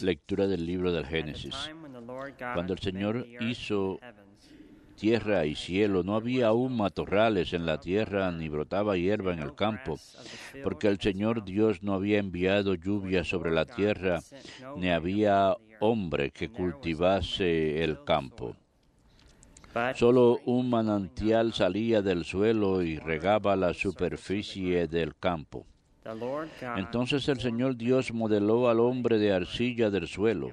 Lectura del libro del Génesis. Cuando el Señor hizo tierra y cielo, no había aún matorrales en la tierra ni brotaba hierba en el campo, porque el Señor Dios no había enviado lluvia sobre la tierra, ni había hombre que cultivase el campo. Solo un manantial salía del suelo y regaba la superficie del campo. Entonces el Señor Dios modeló al hombre de arcilla del suelo,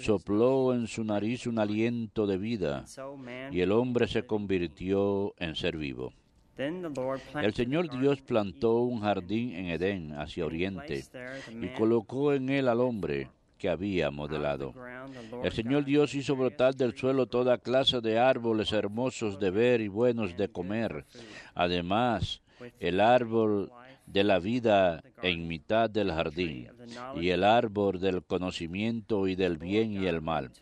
sopló en su nariz un aliento de vida, y el hombre se convirtió en ser vivo. El Señor Dios plantó un jardín en Edén, hacia oriente, y colocó en él al hombre que había modelado. El Señor Dios hizo brotar del suelo toda clase de árboles hermosos de ver y buenos de comer. Además, el árbol de la vida en mitad del jardín y el árbol del conocimiento y del bien y el mal.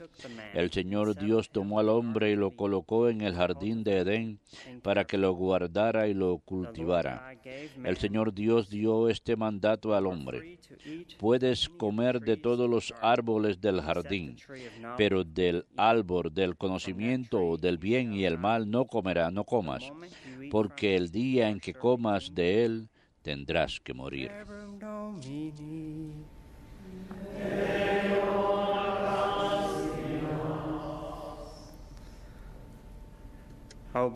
El Señor Dios tomó al hombre y lo colocó en el jardín de Edén para que lo guardara y lo cultivara. El Señor Dios dio este mandato al hombre. Puedes comer de todos los árboles del jardín, pero del árbol del conocimiento del bien y el mal no comerá, no comas, porque el día en que comas de él, tendrás que morir. Oh,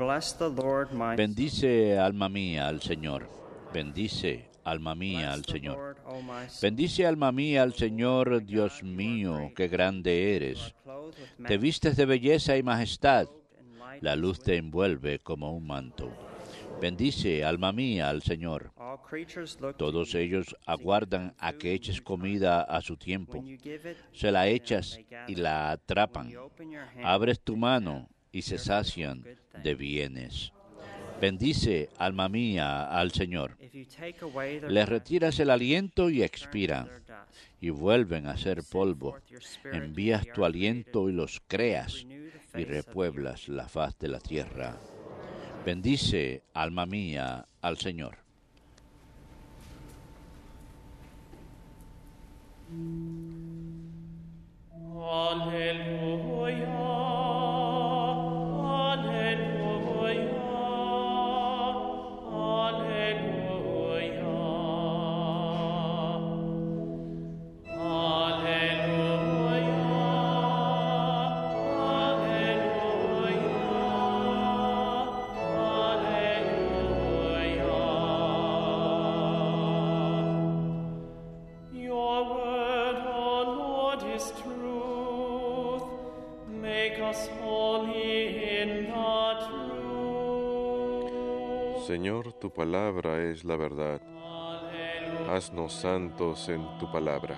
Bendice, alma mía, al Señor. Bendice, alma mía, al Señor. Oh, Bendice, alma mía, al Señor, Dios mío, qué grande eres. Te vistes de belleza y majestad. La luz te envuelve como un manto. Bendice, alma mía, al Señor. Todos ellos aguardan a que eches comida a su tiempo. Se la echas y la atrapan. Abres tu mano y se sacian de bienes. Bendice, alma mía, al Señor. Les retiras el aliento y expiran, y vuelven a ser polvo. Envías tu aliento y los creas, y repueblas la faz de la tierra. Bendice, alma mía, al Señor. Alleluia. Señor, tu palabra es la verdad. Haznos santos en tu palabra.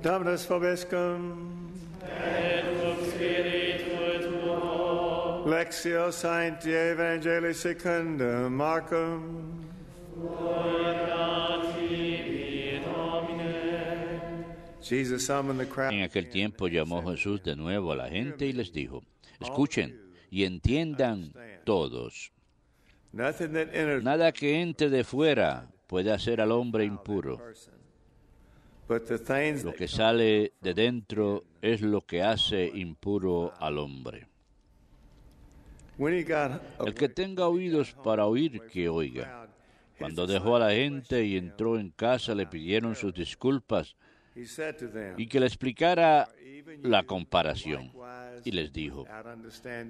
Damnes vobiscum. Lexio Sancti Evangelii secundum Marcum. En aquel tiempo llamó Jesús de nuevo a la gente y les dijo, escuchen y entiendan todos. Nada que entre de fuera puede hacer al hombre impuro. Lo que sale de dentro es lo que hace impuro al hombre. El que tenga oídos para oír, que oiga. Cuando dejó a la gente y entró en casa, le pidieron sus disculpas y que le explicara la comparación. Y les dijo,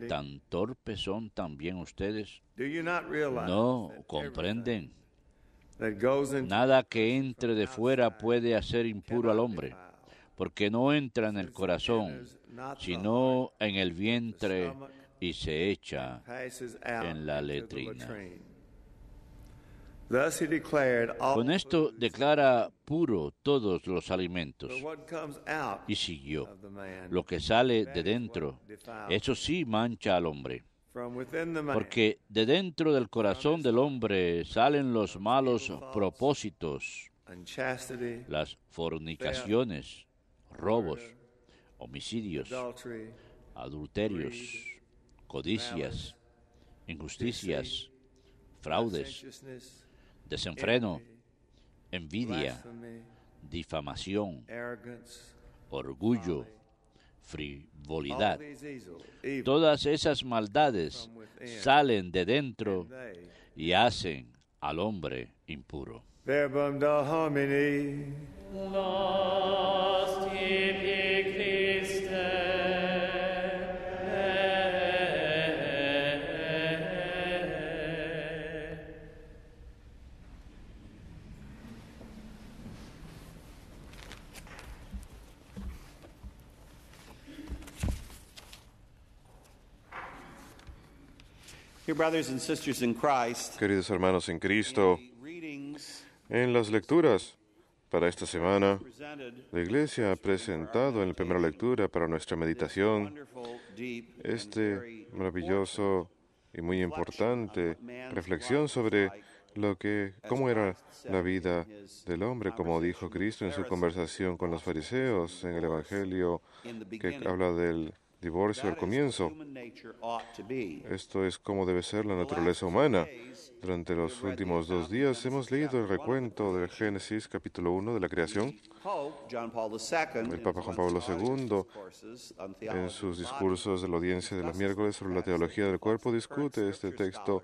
¿tan torpes son también ustedes? ¿No comprenden? Nada que entre de fuera puede hacer impuro al hombre, porque no entra en el corazón, sino en el vientre y se echa en la letrina. Con esto declara puro todos los alimentos. Y siguió. Lo que sale de dentro, eso sí mancha al hombre. Porque de dentro del corazón del hombre salen los malos propósitos, las fornicaciones, robos, homicidios, adulterios, codicias, injusticias, fraudes desenfreno, eh, envidia, difamación, orgullo, frivolidad. Todas esas maldades salen de dentro y hacen al hombre impuro. Queridos hermanos en Cristo, en las lecturas para esta semana, la Iglesia ha presentado en la primera lectura para nuestra meditación este maravilloso y muy importante reflexión sobre lo que cómo era la vida del hombre, como dijo Cristo en su conversación con los fariseos en el Evangelio que habla del divorcio al comienzo. Esto es como debe ser la naturaleza humana. Durante los últimos dos días hemos leído el recuento del Génesis capítulo 1 de la creación. El Papa Juan Pablo II, en sus discursos de la audiencia de los miércoles sobre la teología del cuerpo, discute este texto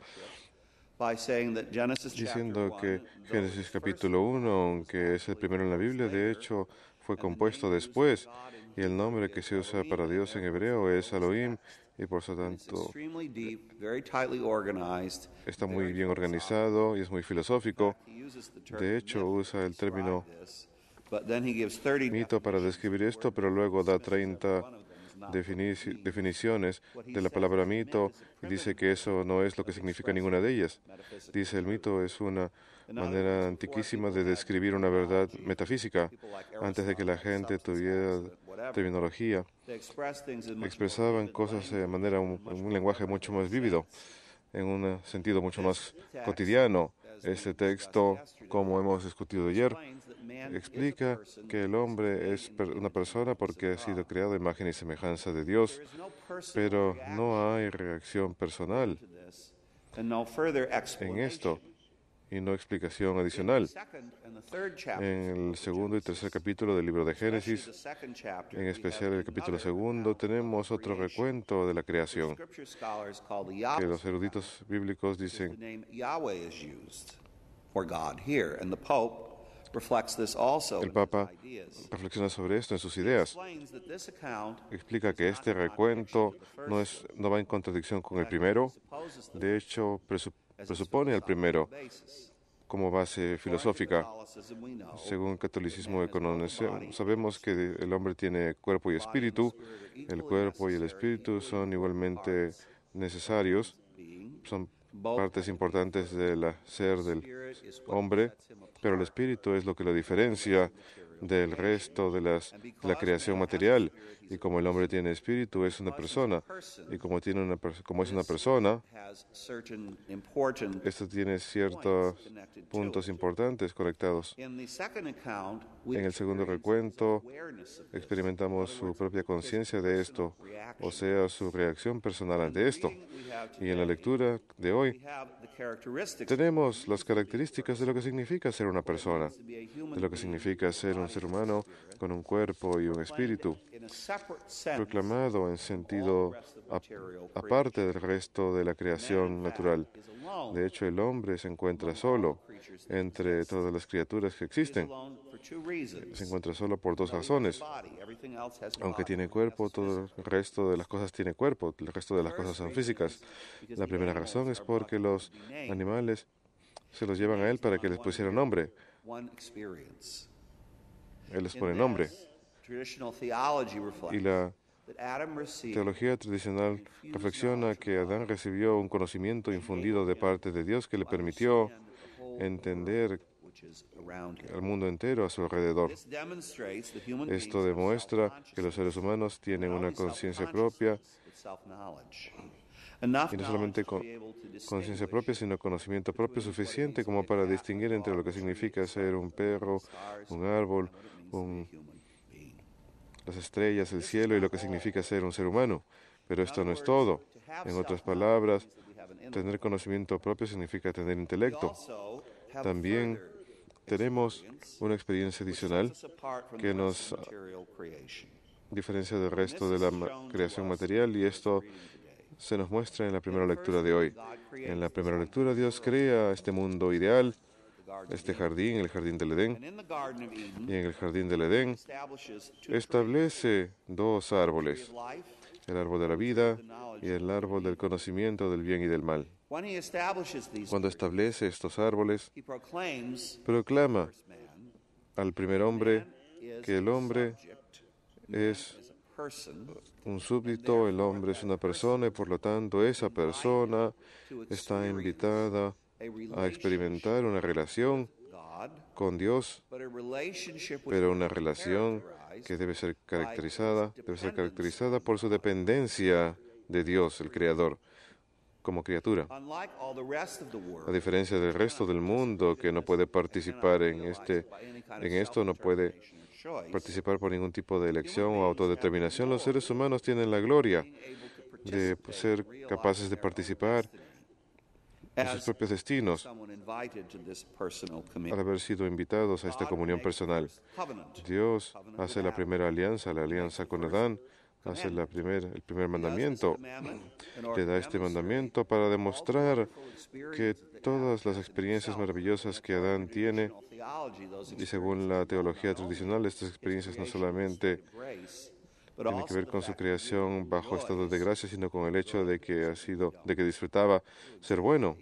diciendo que Génesis capítulo 1, aunque es el primero en la Biblia, de hecho fue compuesto después y el nombre que se usa para Dios en hebreo es Elohim y por lo tanto está muy bien organizado y es muy filosófico. De hecho, usa el término mito para describir esto, pero luego da 30 definiciones de la palabra mito y dice que eso no es lo que significa ninguna de ellas. Dice el mito es una manera antiquísima de describir una verdad metafísica. Antes de que la gente tuviera terminología, expresaban cosas de manera, un, lenguaje mucho más vívido, en un sentido mucho más cotidiano. Este texto, como hemos discutido ayer, explica que el hombre es una persona porque ha sido creado a imagen y semejanza de Dios, pero no hay reacción personal en esto y no explicación adicional. En el segundo y tercer capítulo del libro de Génesis, en especial el capítulo segundo, tenemos otro recuento de la creación que los eruditos bíblicos dicen. El Papa reflexiona sobre esto en sus ideas. Explica que este recuento no, es, no va en contradicción con el primero. De hecho, presupone presupone al primero como base filosófica. Según el catolicismo económico, sabemos que el hombre tiene cuerpo y espíritu. El cuerpo y el espíritu son igualmente necesarios, son partes importantes del ser del hombre, pero el espíritu es lo que lo diferencia del resto de, de la creación material y como el hombre tiene espíritu, es una persona. Y como, tiene una como es una persona, esto tiene ciertos puntos importantes conectados. En el segundo recuento, experimentamos su propia conciencia de esto, o sea, su reacción personal ante esto. Y en la lectura de hoy, tenemos las características de lo que significa ser una persona, de lo que significa ser un ser humano con un cuerpo y un espíritu proclamado en sentido aparte del resto de la creación natural. De hecho, el hombre se encuentra solo entre todas las criaturas que existen. Se encuentra solo por dos razones. Aunque tiene cuerpo, todo el resto de las cosas tiene cuerpo, el resto de las cosas son físicas. La primera razón es porque los animales se los llevan a él para que les pusiera nombre. Él les pone nombre. Y la teología tradicional reflexiona que Adán recibió un conocimiento infundido de parte de Dios que le permitió entender el mundo entero a su alrededor. Esto demuestra que los seres humanos tienen una conciencia propia y no solamente conciencia propia, sino conocimiento propio suficiente como para distinguir entre lo que significa ser un perro, un árbol, un las estrellas, el cielo y lo que significa ser un ser humano. Pero esto no es todo. En otras palabras, tener conocimiento propio significa tener intelecto. También tenemos una experiencia adicional que nos diferencia del resto de la creación material y esto se nos muestra en la primera lectura de hoy. En la primera lectura Dios crea este mundo ideal este jardín, el jardín del Edén, y en el jardín del Edén establece dos árboles, el árbol de la vida y el árbol del conocimiento del bien y del mal. Cuando establece estos árboles, proclama al primer hombre que el hombre es un súbdito, el hombre es una persona y por lo tanto esa persona está invitada a experimentar una relación con Dios, pero una relación que debe ser caracterizada, debe ser caracterizada por su dependencia de Dios, el Creador, como criatura. A diferencia del resto del mundo que no puede participar en este, en esto no puede participar por ningún tipo de elección o autodeterminación, los seres humanos tienen la gloria de ser capaces de participar a sus propios destinos al haber sido invitados a esta comunión personal. Dios hace la primera alianza, la alianza con Adán, hace la el primer mandamiento. Le da este mandamiento para demostrar que todas las experiencias maravillosas que Adán tiene, y según la teología tradicional, estas experiencias no solamente tienen que ver con su creación bajo estado de gracia, sino con el hecho de que ha sido, de que disfrutaba ser bueno.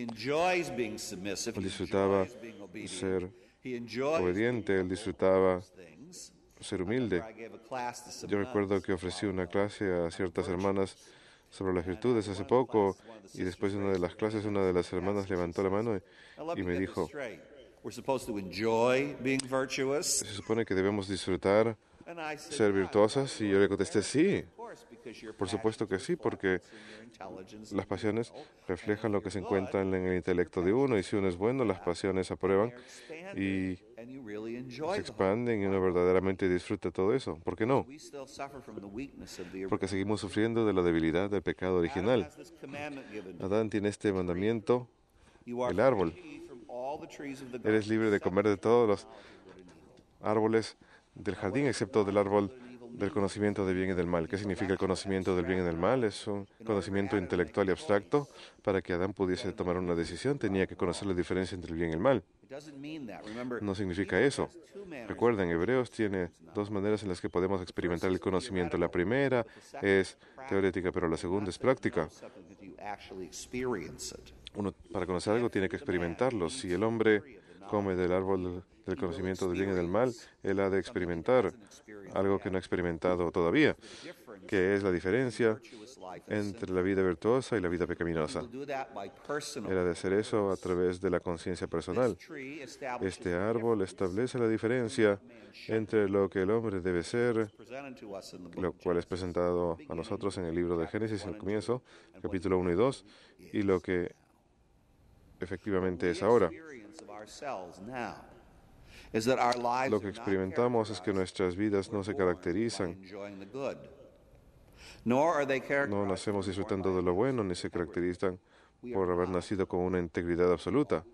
Él disfrutaba ser obediente, él disfrutaba ser humilde. Yo recuerdo que ofrecí uh, una clase a ciertas hermanas sobre las virtudes hace poco y después de una de las clases una de las hermanas levantó la mano y, me dijo, se supone que debemos disfrutar ser virtuosas y yo le contesté sí. Por supuesto que sí, porque las pasiones reflejan lo que se encuentra en el intelecto de uno y si uno es bueno, las pasiones aprueban y se expanden y uno verdaderamente disfruta todo eso. ¿Por qué no? Porque seguimos sufriendo de la debilidad del pecado original. Adán tiene este mandamiento, el árbol. Eres libre de comer de todos los árboles del jardín, excepto del árbol del conocimiento del bien y del mal. ¿Qué significa el conocimiento del bien y del mal? Es un conocimiento intelectual y abstracto. Para que Adán pudiese tomar una decisión tenía que conocer la diferencia entre el bien y el mal. No significa eso. Recuerden, Hebreos tiene dos maneras en las que podemos experimentar el conocimiento. La primera es teórica, pero la segunda es práctica. Uno para conocer algo tiene que experimentarlo. Si el hombre come del árbol del conocimiento del bien y del mal, él ha de experimentar algo que no ha experimentado todavía, que es la diferencia entre la vida virtuosa y la vida pecaminosa. Él ha de hacer eso a través de la conciencia personal. Este árbol establece la diferencia entre lo que el hombre debe ser, lo cual es presentado a nosotros en el libro de Génesis, en el comienzo, capítulo 1 y 2, y lo que efectivamente es ahora. Lo que experimentamos es que nuestras vidas no se caracterizan no nacemos disfrutando de lo bueno, ni se caracterizan por haber nacido con una integridad absoluta.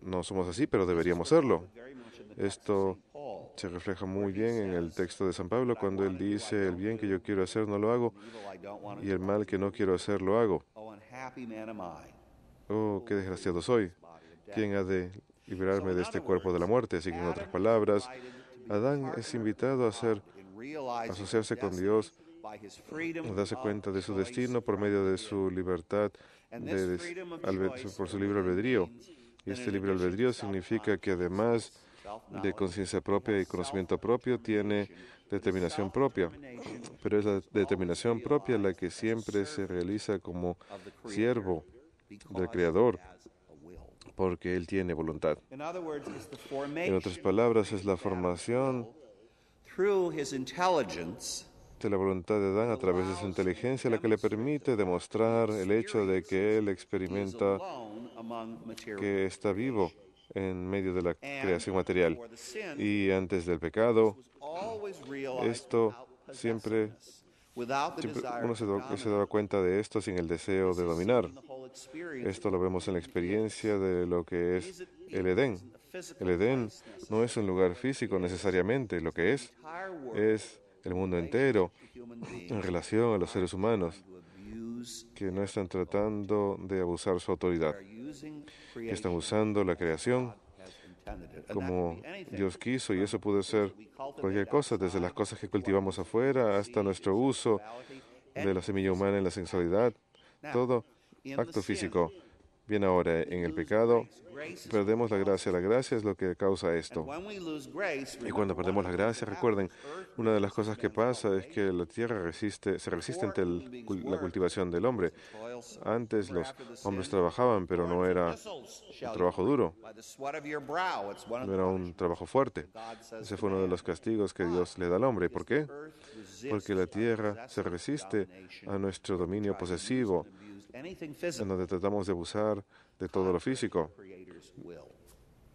No somos así, pero deberíamos serlo. Esto se refleja muy bien en el texto de San Pablo cuando él dice, el bien que yo quiero hacer no lo hago y el mal que no quiero hacer lo hago. Oh, oh qué desgraciado soy. ¿Quién ha de liberarme de este cuerpo de la muerte. Así que, en otras palabras, Adán es invitado a, asociarse con Dios, a darse cuenta de su destino por medio de su libertad, por su libre albedrío. Y este libre albedrío significa que además de conciencia propia y conocimiento propio, tiene determinación propia. Pero es la determinación propia la que siempre se realiza como siervo del Creador porque Él tiene voluntad. En otras palabras, es la formación de la voluntad de Adán a través de su inteligencia la que le permite demostrar el hecho de que Él experimenta que está vivo en medio de la creación material. Y antes del pecado, esto siempre uno se da, cuenta de esto sin el deseo de dominar. Esto lo vemos en la experiencia de lo que es el Edén. El Edén no es un lugar físico necesariamente, lo que es es el mundo entero en relación a los seres humanos que no están tratando de abusar su autoridad, que están usando la creación como Dios quiso, y eso puede ser cualquier cosa, desde las cosas que cultivamos afuera hasta nuestro uso de la semilla humana en la sensualidad, todo acto físico. Bien ahora, en el pecado perdemos la gracia. La gracia es lo que causa esto. Y cuando perdemos la gracia, recuerden, una de las cosas que pasa es que la tierra resiste, se resiste ante la cultivación del hombre. Antes los hombres trabajaban, pero no era un trabajo duro, no era un trabajo fuerte. Ese fue uno de los castigos que Dios le da al hombre. ¿Por qué? Porque la tierra se resiste a nuestro dominio posesivo en donde tratamos de abusar de todo lo físico.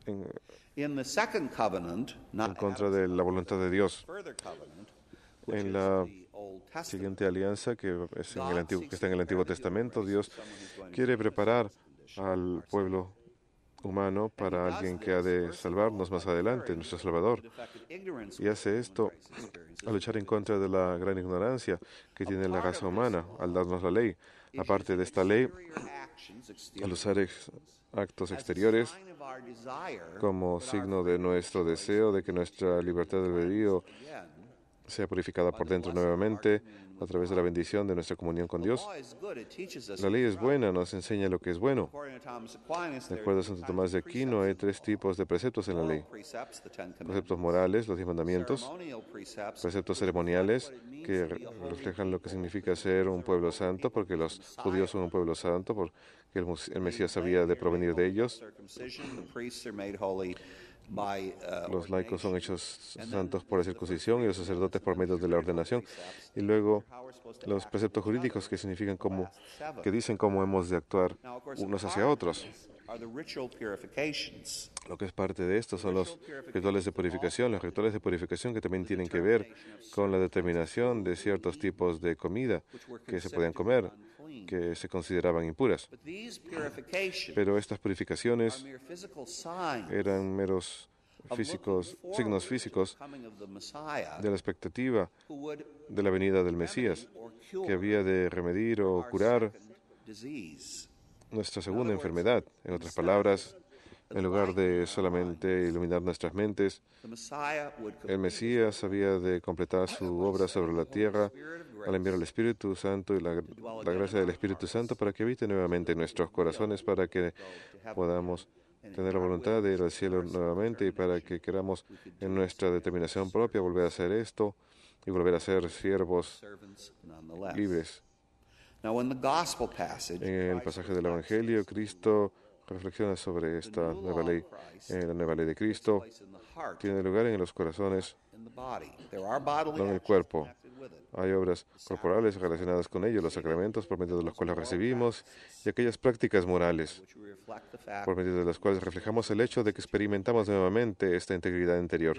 En, contra de la voluntad de Dios. En la siguiente alianza que, es que está en el Antiguo Testamento, Dios quiere preparar al pueblo humano para alguien que ha de salvarnos más adelante, nuestro Salvador. Y hace esto al luchar en contra de la gran ignorancia que tiene la raza humana al darnos la ley Aparte de esta ley, al usar actos exteriores como signo de nuestro deseo de que nuestra libertad de albedrío sea purificada por dentro nuevamente a través de la bendición de nuestra comunión con Dios. La ley es buena, nos enseña lo que es bueno. De acuerdo a Santo Tomás de Aquino, hay tres tipos de preceptos en la ley. Preceptos morales, los diez mandamientos, preceptos ceremoniales, que reflejan lo que significa ser un pueblo santo, porque los judíos son un pueblo santo, porque el Mesías había de provenir de ellos. Uh, los laicos son hechos santos por la circuncisión y los sacerdotes por medio de la ordenación. Y luego los preceptos jurídicos que significan cómo, que dicen cómo hemos de actuar unos hacia otros. Lo que es parte de esto son los rituales de purificación, los rituales de purificación que también tienen que ver con la determinación de ciertos tipos de comida que se podían comer, que se consideraban impuras. Pero estas purificaciones eran meros físicos, signos físicos de la expectativa de la venida del Mesías, que había de remedir o curar nuestra segunda enfermedad. En otras palabras, en lugar de solamente iluminar nuestras mentes, el Mesías había de completar su obra sobre la tierra al enviar el Espíritu Santo y la, gracia del Espíritu Santo para que habite nuevamente en nuestros corazones, para que podamos tener la voluntad de ir al cielo nuevamente y para que queramos en nuestra determinación propia volver a hacer esto y volver a ser siervos libres. En el pasaje del Evangelio, Cristo reflexiona sobre esta nueva ley, eh, la nueva ley de Cristo, tiene lugar en los corazones, no en el cuerpo. Hay obras corporales relacionadas con ello, los sacramentos por medio de los cuales recibimos y aquellas prácticas morales por medio de las cuales reflejamos el hecho de que experimentamos nuevamente esta integridad interior.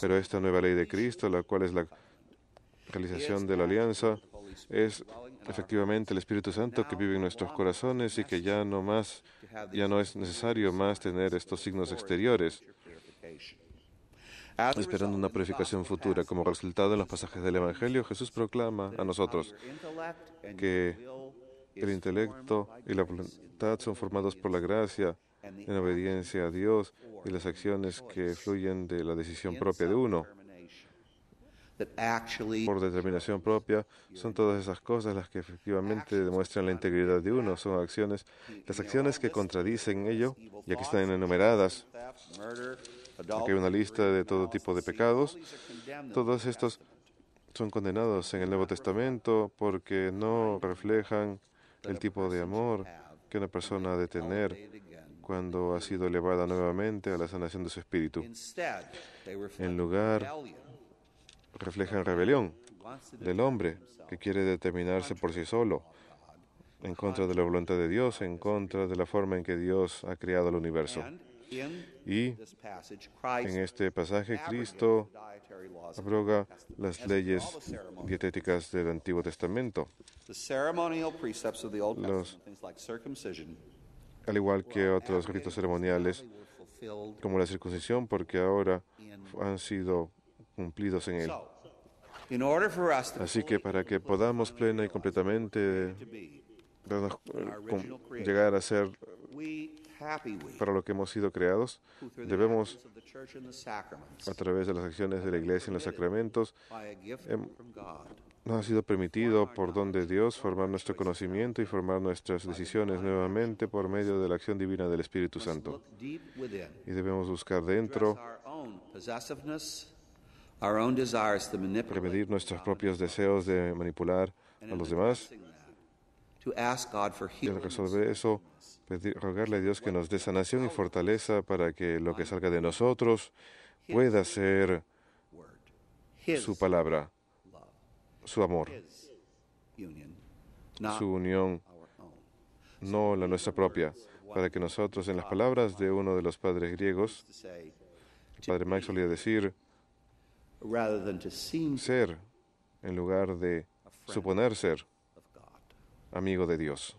Pero esta nueva ley de Cristo, la cual es la realización de la alianza, es efectivamente el Espíritu Santo que vive en nuestros corazones y que ya no más, ya no es necesario más tener estos signos exteriores, esperando una purificación futura. Como resultado en los pasajes del Evangelio, Jesús proclama a nosotros que el intelecto y la voluntad son formados por la gracia en obediencia a Dios y las acciones que fluyen de la decisión propia de uno por determinación propia, son todas esas cosas las que efectivamente demuestran la integridad de uno, son acciones, las acciones que contradicen ello, y aquí están enumeradas, aquí hay una lista de todo tipo de pecados, todos estos son condenados en el Nuevo Testamento porque no reflejan el tipo de amor que una persona ha de tener cuando ha sido elevada nuevamente a la sanación de su espíritu. En lugar refleja la rebelión del hombre que quiere determinarse por sí solo, en contra de la voluntad de Dios, en contra de la forma en que Dios ha creado el universo. Y en este pasaje Cristo abroga las leyes dietéticas del Antiguo Testamento. al igual que otros ritos ceremoniales como la circuncisión, porque ahora han sido cumplidos en Él. Así que para que podamos plena y completamente eh, llegar a ser para lo que hemos sido creados, debemos, a través de las acciones de la Iglesia en los sacramentos, em, nos ha sido permitido por don de Dios formar nuestro conocimiento y formar nuestras decisiones nuevamente por medio de la acción divina del Espíritu Santo. Y debemos buscar dentro Prevenir nuestros propios deseos de manipular a los demás. Y resolver eso, rogarle a Dios que nos dé sanación y fortaleza para que lo que salga de nosotros pueda ser su palabra, su amor, su unión, no la nuestra propia, para que nosotros, en las palabras de uno de los padres griegos, el padre Max solía decir, ser en lugar de suponer ser amigo de Dios.